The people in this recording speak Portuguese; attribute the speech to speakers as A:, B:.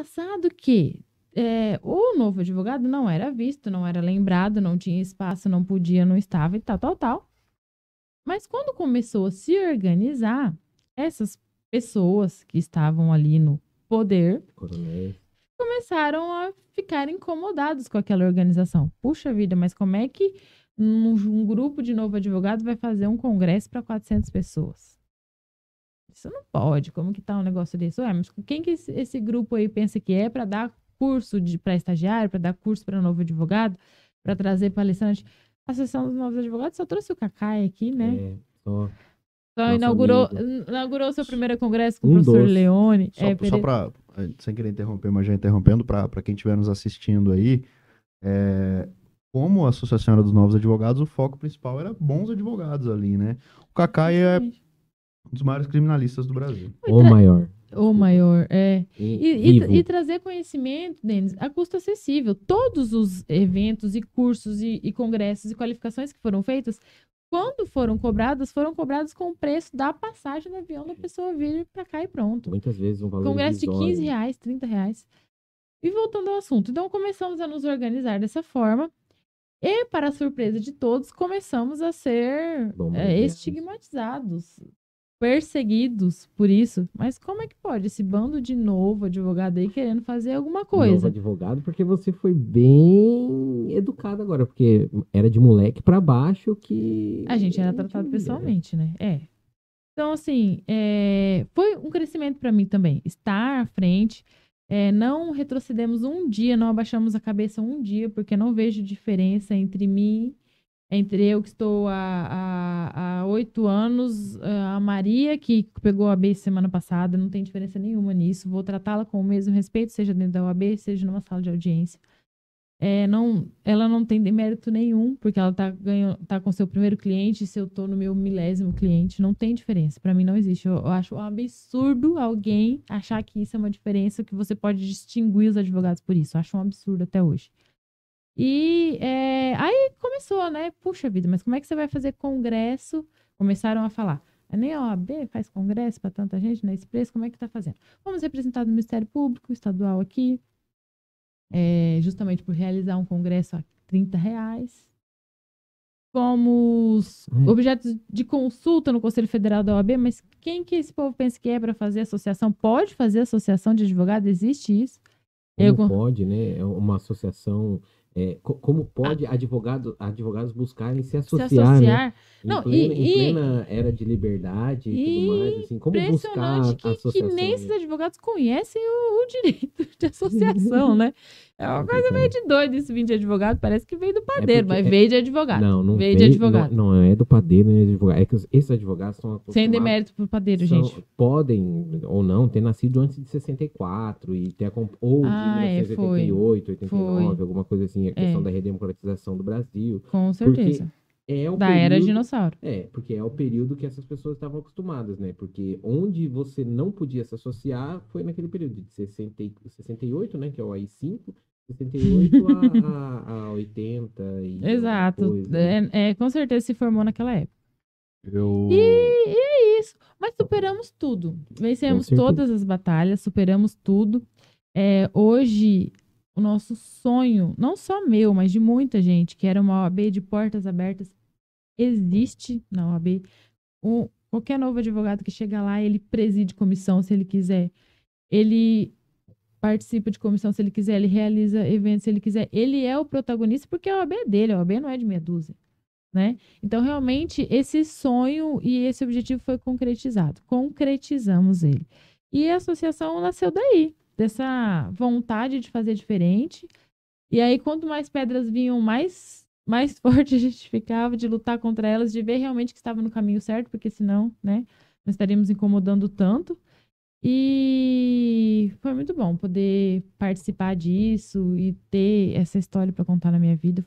A: Engraçado que é, o novo advogado não era visto, não era lembrado, não tinha espaço, não podia, não estava e tal, tal, tal. Mas quando começou a se organizar, essas pessoas que estavam ali no poder Coronel. começaram a ficar incomodados com aquela organização. Puxa vida, mas como é que um, um grupo de novo advogado vai fazer um congresso para 400 pessoas? Isso não pode. Como que tá um negócio desse? Ué, mas quem que esse grupo aí pensa que é para dar curso para estagiário, para dar curso para novo advogado, para trazer palestrante? A sessão dos novos advogados só trouxe o Cacai aqui, né? É, só. Então, inaugurou, inaugurou seu primeiro congresso com um o professor doce. Leone. Só, é, só para,
B: eh, sem querer interromper, mas já interrompendo, para quem estiver nos assistindo aí, é, como a Associação era dos Novos Advogados, o foco principal era bons advogados ali, né? O Cacai é um dos maiores criminalistas do Brasil. Ou maior.
A: Ou maior, é. E, e, e, trazer conhecimento, Denis, a custo acessível. Todos os eventos e cursos e, e congressos e qualificações que foram feitos, quando foram cobradas, foram cobradas com o preço da passagem do avião da pessoa vir para cá e pronto.
B: Muitas vezes um valor Congresso de 15
A: reais, 30 reais. E voltando ao assunto, então começamos a nos organizar dessa forma. E, para surpresa de todos, começamos a ser Bom, é, estigmatizados perseguidos por isso. Mas como é que pode esse bando de novo advogado aí querendo fazer alguma coisa? Novo
B: advogado, porque você foi bem educado agora, porque era de moleque para baixo que a gente era tratado gente pessoalmente, né?
A: É. Então assim, é... foi um crescimento para mim também estar à frente. É, não retrocedemos um dia, não abaixamos a cabeça um dia, porque não vejo diferença entre mim, entre eu que estou a, a, a oito anos eh, a Maria, que pegou a OAB semana passada, não tem diferença nenhuma nisso. Vou tratá-la com o mesmo respeito, seja dentro da OAB, seja numa sala de audiência. É, não, ela não tem demérito nenhum, porque ela está tá com seu primeiro cliente, se eu estou no meu milésimo cliente, não tem diferença. Para mim não existe. Eu, eu, acho um absurdo alguém achar que isso é uma diferença, que você pode distinguir os advogados por isso. Eu acho um absurdo até hoje. E é, aí começou, né? Puxa vida, mas como é que você vai fazer congresso? Começaram a falar. Nem a OAB faz congresso para tanta gente na né? Express, como é que está fazendo? Vamos representar no Ministério Público Estadual aqui, é, justamente por realizar um congresso a 30 reais. Fomos hum. objetos de consulta no Conselho Federal da OAB, mas quem que esse povo pensa que é para fazer associação? Pode fazer associação de advogado? Existe isso? Como Eu... Pode,
B: né? É uma associação é, como pode ah. advogado, advogados buscarem se associar, se associar. Né? Não, plena, e, plena era de liberdade e, e tudo mais, assim, como impressionante buscar que, que nem né? esses
A: advogados conhecem o, o direito de associação, né? É uma coisa meio de doido isso vir de advogado, parece que veio do é padeiro, é mas é... veio de advogado. Não, não veio, de advogado.
B: Não, não, é do padeiro, nem é de advogado. É que esses advogados são Sem
A: demérito pro padeiro, são, gente.
B: Podem ou não ter nascido antes de 64 e ter ou de ah, 1988, 89, alguma coisa assim assim, a questão é. da redemocratização do Brasil.
A: Com certeza.
B: É o da período, era dinossauro. É, porque é o período que essas pessoas estavam acostumadas, né? Porque onde você não podia se associar foi naquele período de 60, 68, né? Que é o AI-5, 68 a, a, a 80 e
A: Exato. Coisa, né? é, é, com certeza se formou naquela época. Eu... E, e é isso. Mas superamos tudo. Vencemos todas as batalhas, superamos tudo. É, hoje o nosso sonho, não só meu, mas de muita gente, que era uma OAB de portas abertas, existe na OAB. O, qualquer novo advogado que chega lá, ele preside comissão se ele quiser. Ele participa de comissão se ele quiser, ele realiza eventos se ele quiser. Ele é o protagonista porque a OAB é dele, a OAB não é de medusa. Né? Então, realmente, esse sonho e esse objetivo foi concretizado. Concretizamos ele. E a associação nasceu daí, dessa vontade de fazer diferente. E aí, quanto mais pedras vinham, mais, mais forte a gente ficava de lutar contra elas, de ver realmente que estava no caminho certo, porque senão, né, nós estaríamos incomodando tanto. E foi muito bom poder participar disso e ter essa história para contar na minha vida.